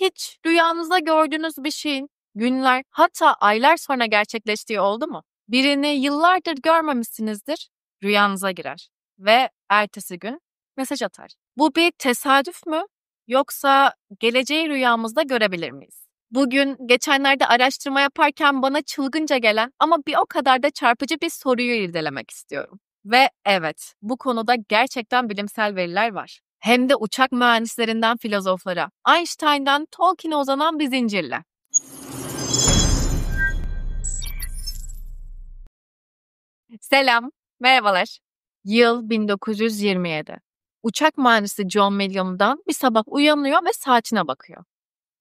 Hiç rüyanızda gördüğünüz bir şeyin günler hatta aylar sonra gerçekleştiği oldu mu? Birini yıllardır görmemişsinizdir, rüyanıza girer ve ertesi gün mesaj atar. Bu bir tesadüf mü yoksa geleceği rüyamızda görebilir miyiz? Bugün geçenlerde araştırma yaparken bana çılgınca gelen ama bir o kadar da çarpıcı bir soruyu irdelemek istiyorum. Ve evet, bu konuda gerçekten bilimsel veriler var hem de uçak mühendislerinden filozoflara, Einstein'dan Tolkien'e uzanan bir zincirle. Selam, merhabalar. Yıl 1927. Uçak mühendisi John Million'dan bir sabah uyanıyor ve saatine bakıyor.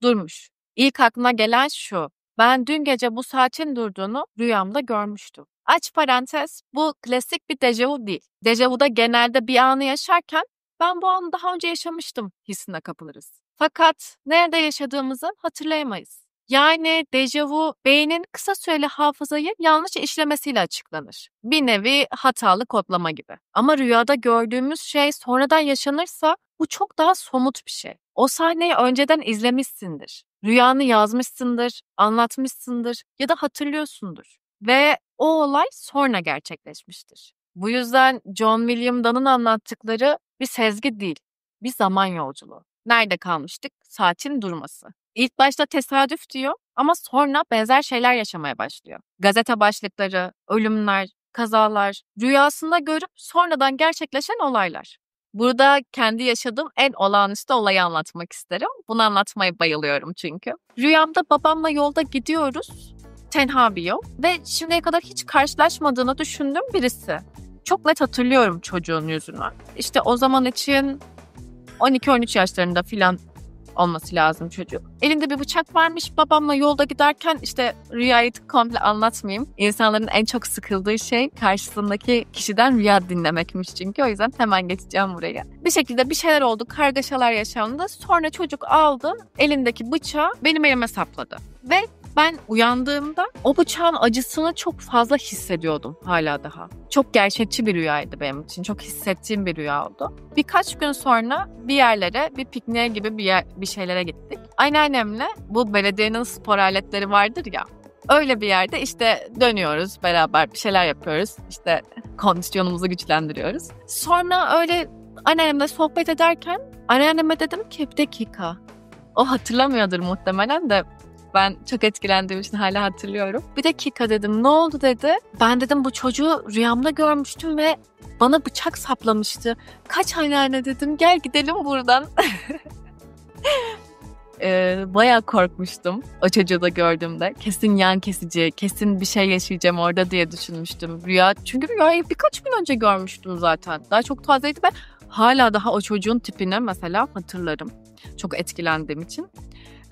Durmuş. İlk aklına gelen şu. Ben dün gece bu saatin durduğunu rüyamda görmüştüm. Aç parantez, bu klasik bir dejavu değil. Dejavuda genelde bir anı yaşarken ben bu anı daha önce yaşamıştım hissine kapılırız. Fakat nerede yaşadığımızı hatırlayamayız. Yani dejavu beynin kısa süreli hafızayı yanlış işlemesiyle açıklanır. Bir nevi hatalı kodlama gibi. Ama rüyada gördüğümüz şey sonradan yaşanırsa bu çok daha somut bir şey. O sahneyi önceden izlemişsindir. Rüyanı yazmışsındır, anlatmışsındır ya da hatırlıyorsundur. Ve o olay sonra gerçekleşmiştir. Bu yüzden John William Dunn'ın anlattıkları bir sezgi değil, bir zaman yolculuğu. Nerede kalmıştık? Saatin durması. İlk başta tesadüf diyor ama sonra benzer şeyler yaşamaya başlıyor. Gazete başlıkları, ölümler, kazalar, rüyasında görüp sonradan gerçekleşen olaylar. Burada kendi yaşadığım en olağanüstü olayı anlatmak isterim. Bunu anlatmayı bayılıyorum çünkü. Rüyamda babamla yolda gidiyoruz. Tenha bir yol ve şimdiye kadar hiç karşılaşmadığını düşündüğüm birisi çok net hatırlıyorum çocuğun yüzünü. İşte o zaman için 12-13 yaşlarında filan olması lazım çocuğu. Elinde bir bıçak varmış babamla yolda giderken işte rüyayı komple anlatmayayım. İnsanların en çok sıkıldığı şey karşısındaki kişiden rüya dinlemekmiş çünkü. O yüzden hemen geçeceğim buraya. Bir şekilde bir şeyler oldu, kargaşalar yaşandı. Sonra çocuk aldı elindeki bıçağı benim elime sapladı. Ve ben uyandığımda o bıçağın acısını çok fazla hissediyordum hala daha. Çok gerçekçi bir rüyaydı benim için. Çok hissettiğim bir rüya oldu. Birkaç gün sonra bir yerlere, bir pikniğe gibi bir, yer, bir şeylere gittik. Anneannemle bu belediyenin spor aletleri vardır ya. Öyle bir yerde işte dönüyoruz beraber bir şeyler yapıyoruz. İşte kondisyonumuzu güçlendiriyoruz. Sonra öyle anneannemle sohbet ederken anneanneme dedim ki bir dakika. O hatırlamıyordur muhtemelen de ben çok etkilendiğim için hala hatırlıyorum. Bir dakika dedim ne oldu dedi. Ben dedim bu çocuğu rüyamda görmüştüm ve bana bıçak saplamıştı. Kaç anneanne dedim gel gidelim buradan. e, bayağı korkmuştum o çocuğu da gördüğümde. Kesin yan kesici, kesin bir şey yaşayacağım orada diye düşünmüştüm. Rüya çünkü rüyayı birkaç gün önce görmüştüm zaten. Daha çok tazeydi Ben hala daha o çocuğun tipini mesela hatırlarım. Çok etkilendiğim için.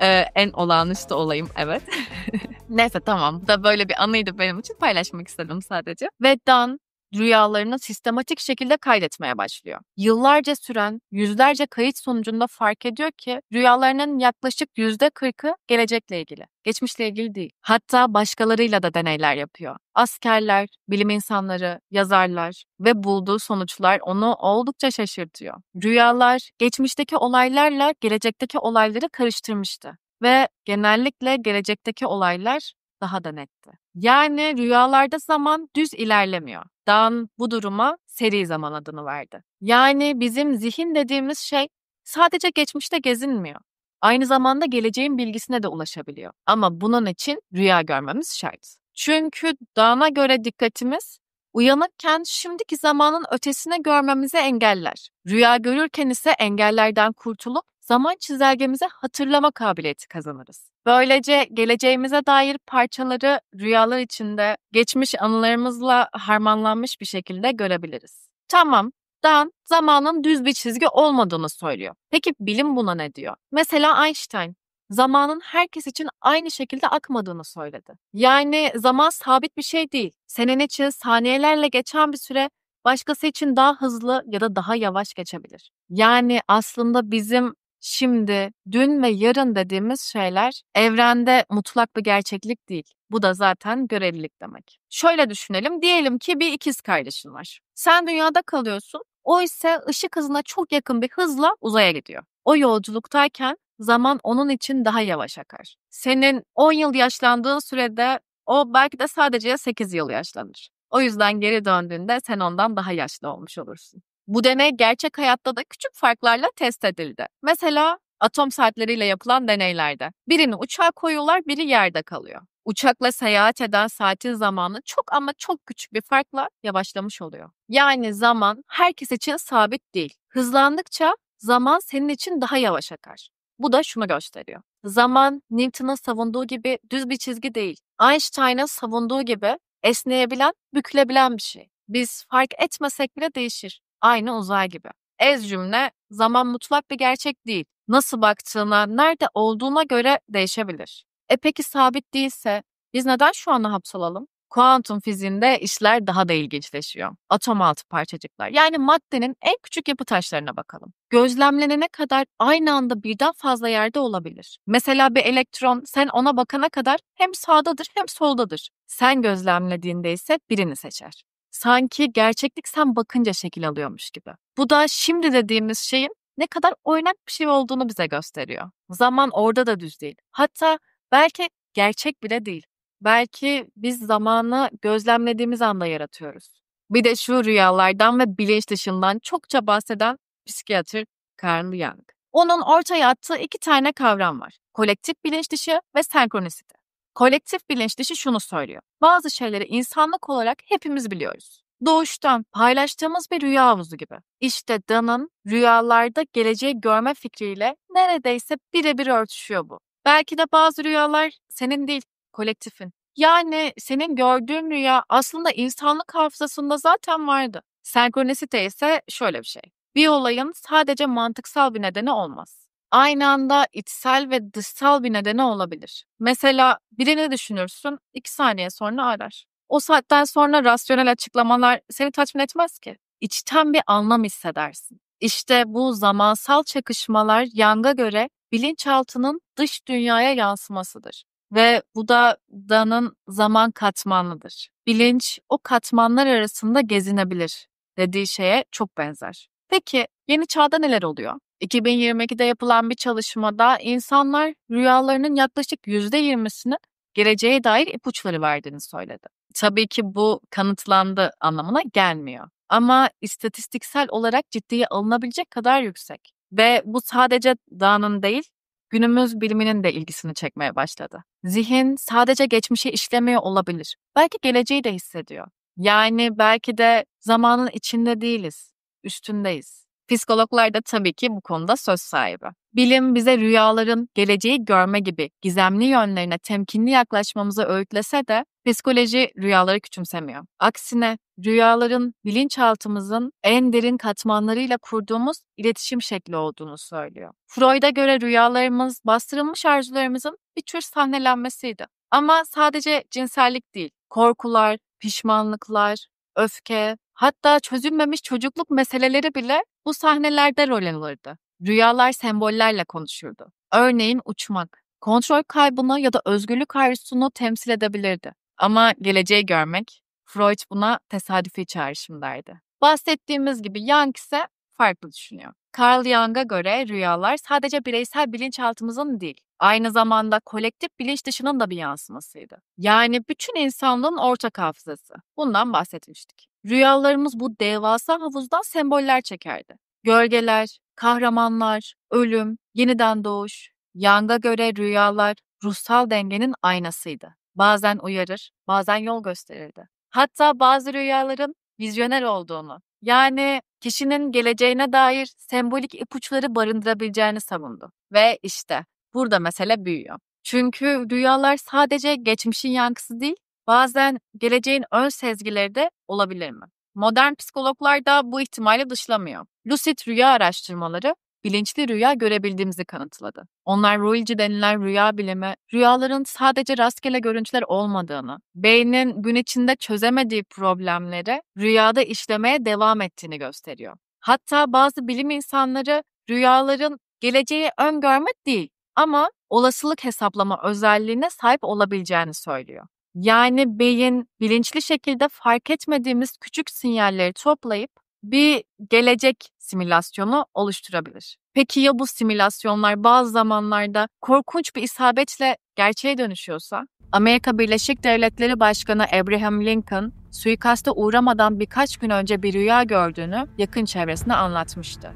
Ee, en olağanüstü olayım evet. Neyse tamam. Bu da böyle bir anıydı benim için paylaşmak istedim sadece. Ve Dan rüyalarını sistematik şekilde kaydetmeye başlıyor. Yıllarca süren yüzlerce kayıt sonucunda fark ediyor ki rüyalarının yaklaşık yüzde %40'ı gelecekle ilgili, geçmişle ilgili değil. Hatta başkalarıyla da deneyler yapıyor. Askerler, bilim insanları, yazarlar ve bulduğu sonuçlar onu oldukça şaşırtıyor. Rüyalar geçmişteki olaylarla gelecekteki olayları karıştırmıştı ve genellikle gelecekteki olaylar daha da netti. Yani rüyalarda zaman düz ilerlemiyor. Dan bu duruma seri zaman adını verdi. Yani bizim zihin dediğimiz şey sadece geçmişte gezinmiyor. Aynı zamanda geleceğin bilgisine de ulaşabiliyor. Ama bunun için rüya görmemiz şart. Çünkü dana göre dikkatimiz uyanıkken şimdiki zamanın ötesine görmemize engeller. Rüya görürken ise engellerden kurtulup zaman çizelgemize hatırlama kabiliyeti kazanırız. Böylece geleceğimize dair parçaları rüyalar içinde geçmiş anılarımızla harmanlanmış bir şekilde görebiliriz. Tamam, Dan zamanın düz bir çizgi olmadığını söylüyor. Peki bilim buna ne diyor? Mesela Einstein zamanın herkes için aynı şekilde akmadığını söyledi. Yani zaman sabit bir şey değil. Senin için saniyelerle geçen bir süre başkası için daha hızlı ya da daha yavaş geçebilir. Yani aslında bizim şimdi, dün ve yarın dediğimiz şeyler evrende mutlak bir gerçeklik değil. Bu da zaten görevlilik demek. Şöyle düşünelim, diyelim ki bir ikiz kardeşin var. Sen dünyada kalıyorsun, o ise ışık hızına çok yakın bir hızla uzaya gidiyor. O yolculuktayken zaman onun için daha yavaş akar. Senin 10 yıl yaşlandığın sürede o belki de sadece 8 yıl yaşlanır. O yüzden geri döndüğünde sen ondan daha yaşlı olmuş olursun. Bu deney gerçek hayatta da küçük farklarla test edildi. Mesela atom saatleriyle yapılan deneylerde. Birini uçağa koyuyorlar, biri yerde kalıyor. Uçakla seyahat eden saatin zamanı çok ama çok küçük bir farkla yavaşlamış oluyor. Yani zaman herkes için sabit değil. Hızlandıkça zaman senin için daha yavaş akar. Bu da şunu gösteriyor. Zaman Newton'un savunduğu gibi düz bir çizgi değil. Einstein'ın savunduğu gibi esneyebilen, bükülebilen bir şey. Biz fark etmesek bile değişir. Aynı uzay gibi. Ez cümle zaman mutlak bir gerçek değil. Nasıl baktığına, nerede olduğuna göre değişebilir. E peki sabit değilse biz neden şu anda hapsolalım? Kuantum fiziğinde işler daha da ilginçleşiyor. Atom altı parçacıklar yani maddenin en küçük yapı taşlarına bakalım. Gözlemlenene kadar aynı anda birden fazla yerde olabilir. Mesela bir elektron sen ona bakana kadar hem sağdadır hem soldadır. Sen gözlemlediğinde ise birini seçer sanki gerçeklik sen bakınca şekil alıyormuş gibi. Bu da şimdi dediğimiz şeyin ne kadar oynak bir şey olduğunu bize gösteriyor. Zaman orada da düz değil. Hatta belki gerçek bile değil. Belki biz zamanı gözlemlediğimiz anda yaratıyoruz. Bir de şu rüyalardan ve bilinç dışından çokça bahseden psikiyatr Carl Jung. Onun ortaya attığı iki tane kavram var. Kolektif bilinç dışı ve senkronisite. Kolektif bilinçlişi şunu söylüyor. Bazı şeyleri insanlık olarak hepimiz biliyoruz. Doğuştan paylaştığımız bir rüya havuzu gibi. İşte Dan'ın rüyalarda geleceği görme fikriyle neredeyse birebir örtüşüyor bu. Belki de bazı rüyalar senin değil, kolektifin. Yani senin gördüğün rüya aslında insanlık hafızasında zaten vardı. Senkronisite ise şöyle bir şey. Bir olayın sadece mantıksal bir nedeni olmaz aynı anda içsel ve dışsal bir nedeni olabilir. Mesela birini düşünürsün, iki saniye sonra arar. O saatten sonra rasyonel açıklamalar seni tatmin etmez ki. İçten bir anlam hissedersin. İşte bu zamansal çakışmalar Yang'a göre bilinçaltının dış dünyaya yansımasıdır. Ve bu da Dan'ın zaman katmanlıdır. Bilinç o katmanlar arasında gezinebilir dediği şeye çok benzer. Peki yeni çağda neler oluyor? 2022'de yapılan bir çalışmada insanlar rüyalarının yaklaşık %20'sini geleceğe dair ipuçları verdiğini söyledi. Tabii ki bu kanıtlandı anlamına gelmiyor. Ama istatistiksel olarak ciddiye alınabilecek kadar yüksek. Ve bu sadece Dağ'ın değil, günümüz biliminin de ilgisini çekmeye başladı. Zihin sadece geçmişi işlemiyor olabilir. Belki geleceği de hissediyor. Yani belki de zamanın içinde değiliz, üstündeyiz. Psikologlar da tabii ki bu konuda söz sahibi. Bilim bize rüyaların geleceği görme gibi gizemli yönlerine temkinli yaklaşmamızı öğütlese de psikoloji rüyaları küçümsemiyor. Aksine rüyaların bilinçaltımızın en derin katmanlarıyla kurduğumuz iletişim şekli olduğunu söylüyor. Freud'a göre rüyalarımız bastırılmış arzularımızın bir tür sahnelenmesiydi. Ama sadece cinsellik değil, korkular, pişmanlıklar, öfke, Hatta çözülmemiş çocukluk meseleleri bile bu sahnelerde rol alırdı. Rüyalar sembollerle konuşurdu. Örneğin uçmak, kontrol kaybını ya da özgürlük arzusunu temsil edebilirdi. Ama geleceği görmek, Freud buna tesadüfi çağrışım derdi. Bahsettiğimiz gibi Jung ise farklı düşünüyor. Carl Jung'a göre rüyalar sadece bireysel bilinçaltımızın değil, aynı zamanda kolektif bilinç dışının da bir yansımasıydı. Yani bütün insanlığın ortak hafızası. Bundan bahsetmiştik. Rüyalarımız bu devasa havuzdan semboller çekerdi. Gölgeler, kahramanlar, ölüm, yeniden doğuş, yanga göre rüyalar ruhsal dengenin aynasıydı. Bazen uyarır, bazen yol gösterirdi. Hatta bazı rüyaların vizyoner olduğunu, yani kişinin geleceğine dair sembolik ipuçları barındırabileceğini savundu. Ve işte burada mesele büyüyor. Çünkü rüyalar sadece geçmişin yankısı değil, bazen geleceğin ön sezgileri de olabilir mi? Modern psikologlar da bu ihtimali dışlamıyor. Lucid rüya araştırmaları bilinçli rüya görebildiğimizi kanıtladı. Onlar Ruilci denilen rüya bilimi, rüyaların sadece rastgele görüntüler olmadığını, beynin gün içinde çözemediği problemleri rüyada işlemeye devam ettiğini gösteriyor. Hatta bazı bilim insanları rüyaların geleceği öngörme değil ama olasılık hesaplama özelliğine sahip olabileceğini söylüyor. Yani beyin bilinçli şekilde fark etmediğimiz küçük sinyalleri toplayıp bir gelecek simülasyonu oluşturabilir. Peki ya bu simülasyonlar bazı zamanlarda korkunç bir isabetle gerçeğe dönüşüyorsa? Amerika Birleşik Devletleri Başkanı Abraham Lincoln suikaste uğramadan birkaç gün önce bir rüya gördüğünü yakın çevresine anlatmıştı.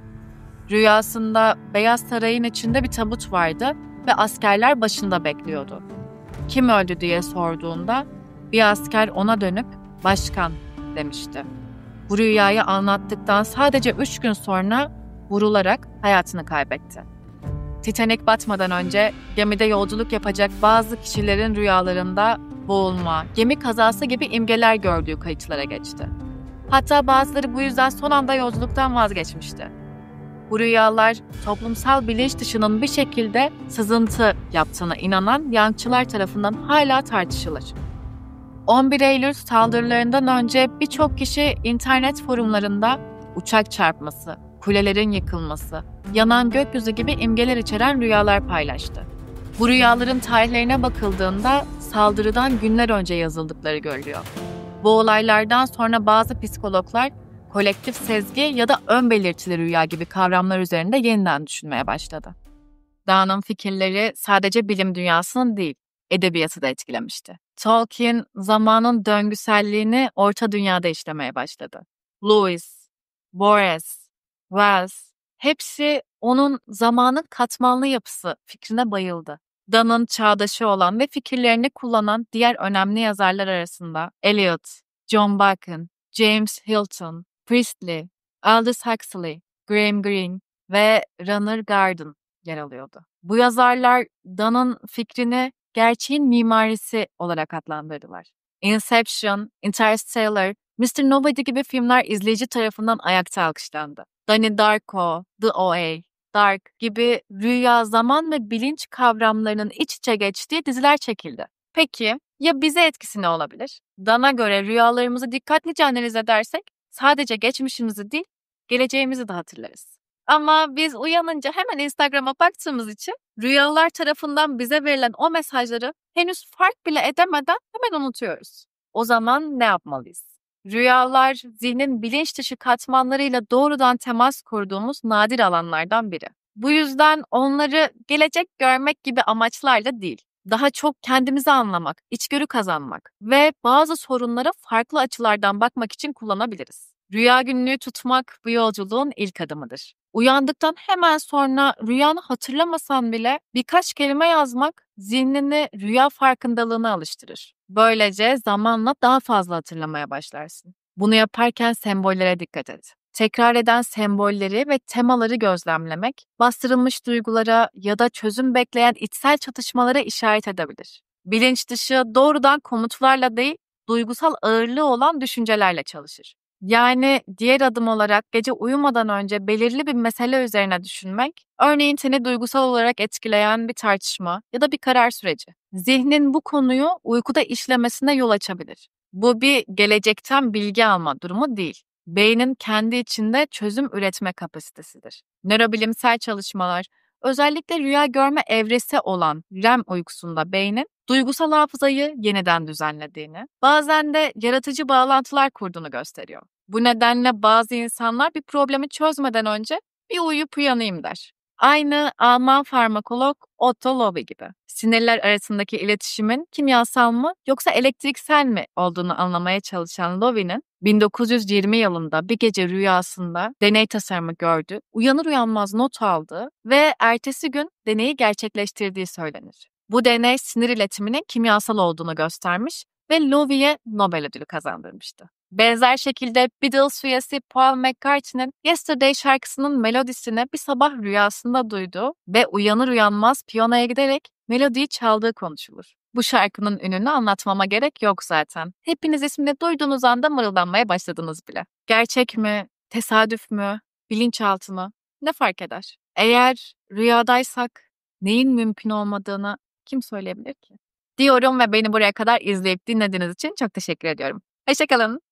Rüyasında Beyaz Saray'ın içinde bir tabut vardı ve askerler başında bekliyordu kim öldü diye sorduğunda bir asker ona dönüp başkan demişti. Bu rüyayı anlattıktan sadece üç gün sonra vurularak hayatını kaybetti. Titanik batmadan önce gemide yolculuk yapacak bazı kişilerin rüyalarında boğulma, gemi kazası gibi imgeler gördüğü kayıtlara geçti. Hatta bazıları bu yüzden son anda yolculuktan vazgeçmişti. Bu rüyalar toplumsal bilinç dışının bir şekilde sızıntı yaptığına inanan yankçılar tarafından hala tartışılır. 11 Eylül saldırılarından önce birçok kişi internet forumlarında uçak çarpması, kulelerin yıkılması, yanan gökyüzü gibi imgeler içeren rüyalar paylaştı. Bu rüyaların tarihlerine bakıldığında saldırıdan günler önce yazıldıkları görülüyor. Bu olaylardan sonra bazı psikologlar kolektif sezgi ya da ön belirtili rüya gibi kavramlar üzerinde yeniden düşünmeye başladı. Dağ'ın fikirleri sadece bilim dünyasının değil, edebiyatı da etkilemişti. Tolkien, zamanın döngüselliğini orta dünyada işlemeye başladı. Lewis, Boris, Wells, hepsi onun zamanın katmanlı yapısı fikrine bayıldı. Dan'ın çağdaşı olan ve fikirlerini kullanan diğer önemli yazarlar arasında Eliot, John Buchan, James Hilton, Priestley, Aldous Huxley, Graham Greene ve Runner Garden yer alıyordu. Bu yazarlar Dan'ın fikrini gerçeğin mimarisi olarak adlandırdılar. Inception, Interstellar, Mr. Nobody gibi filmler izleyici tarafından ayakta alkışlandı. Danny Darko, The O.A., Dark gibi rüya, zaman ve bilinç kavramlarının iç içe geçtiği diziler çekildi. Peki ya bize etkisi ne olabilir? Dan'a göre rüyalarımızı dikkatlice analiz edersek sadece geçmişimizi değil, geleceğimizi de hatırlarız. Ama biz uyanınca hemen Instagram'a baktığımız için rüyalar tarafından bize verilen o mesajları henüz fark bile edemeden hemen unutuyoruz. O zaman ne yapmalıyız? Rüyalar zihnin bilinç dışı katmanlarıyla doğrudan temas kurduğumuz nadir alanlardan biri. Bu yüzden onları gelecek görmek gibi amaçlarla değil, daha çok kendimizi anlamak, içgörü kazanmak ve bazı sorunlara farklı açılardan bakmak için kullanabiliriz. Rüya günlüğü tutmak bu yolculuğun ilk adımıdır. Uyandıktan hemen sonra rüyanı hatırlamasan bile birkaç kelime yazmak zihnini rüya farkındalığına alıştırır. Böylece zamanla daha fazla hatırlamaya başlarsın. Bunu yaparken sembollere dikkat et tekrar eden sembolleri ve temaları gözlemlemek, bastırılmış duygulara ya da çözüm bekleyen içsel çatışmalara işaret edebilir. Bilinç dışı doğrudan komutlarla değil, duygusal ağırlığı olan düşüncelerle çalışır. Yani diğer adım olarak gece uyumadan önce belirli bir mesele üzerine düşünmek, örneğin seni duygusal olarak etkileyen bir tartışma ya da bir karar süreci. Zihnin bu konuyu uykuda işlemesine yol açabilir. Bu bir gelecekten bilgi alma durumu değil beynin kendi içinde çözüm üretme kapasitesidir. Nörobilimsel çalışmalar, özellikle rüya görme evresi olan REM uykusunda beynin duygusal hafızayı yeniden düzenlediğini, bazen de yaratıcı bağlantılar kurduğunu gösteriyor. Bu nedenle bazı insanlar bir problemi çözmeden önce bir uyuyup uyanayım der. Aynı Alman farmakolog Otto Lowe gibi. Sinirler arasındaki iletişimin kimyasal mı yoksa elektriksel mi olduğunu anlamaya çalışan Lowe'nin 1920 yılında bir gece rüyasında deney tasarımı gördü, uyanır uyanmaz not aldı ve ertesi gün deneyi gerçekleştirdiği söylenir. Bu deney sinir iletiminin kimyasal olduğunu göstermiş ve Lovy'e Nobel ödülü kazandırmıştı. Benzer şekilde Beatles üyesi Paul McCartney'nin Yesterday şarkısının melodisini bir sabah rüyasında duydu ve uyanır uyanmaz piyanoya giderek melodiyi çaldığı konuşulur. Bu şarkının ününü anlatmama gerek yok zaten. Hepiniz ismini duyduğunuz anda mırıldanmaya başladınız bile. Gerçek mi? Tesadüf mü? Bilinçaltı mı? Ne fark eder? Eğer rüyadaysak neyin mümkün olmadığını kim söyleyebilir ki? Diyorum ve beni buraya kadar izleyip dinlediğiniz için çok teşekkür ediyorum. Hoşçakalın.